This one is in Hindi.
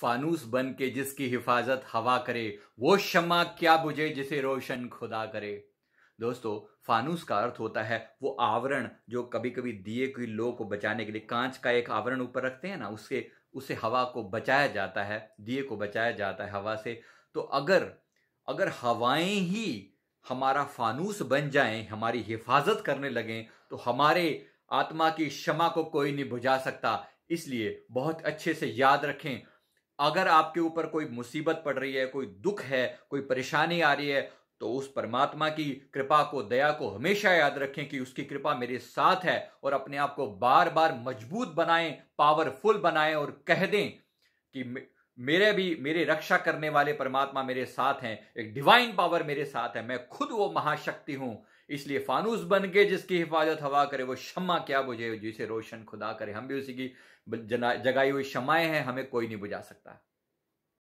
फानूस बन के जिसकी हिफाजत हवा करे वो शमा क्या बुझे जिसे रोशन खुदा करे दोस्तों फानूस का अर्थ होता है वो आवरण जो कभी कभी दिए की लो को बचाने के लिए कांच का एक आवरण ऊपर रखते हैं ना उसके उसे हवा को बचाया जाता है दिए को बचाया जाता है हवा से तो अगर अगर हवाएं ही हमारा फानूस बन जाएं हमारी हिफाजत करने लगें तो हमारे आत्मा की क्षमा को कोई नहीं बुझा सकता इसलिए बहुत अच्छे से याद रखें अगर आपके ऊपर कोई मुसीबत पड़ रही है कोई दुख है कोई परेशानी आ रही है तो उस परमात्मा की कृपा को दया को हमेशा याद रखें कि उसकी कृपा मेरे साथ है और अपने आप को बार बार मजबूत बनाएं पावरफुल बनाएं और कह दें कि मेरे भी मेरे रक्षा करने वाले परमात्मा मेरे साथ हैं एक डिवाइन पावर मेरे साथ है मैं खुद वो महाशक्ति हूं इसलिए फानूस बन के जिसकी हिफाजत हवा करे वो शमा क्या बुझे जिसे रोशन खुदा करे हम भी उसी की जगाई हुई शमाएं हैं हमें कोई नहीं बुझा सकता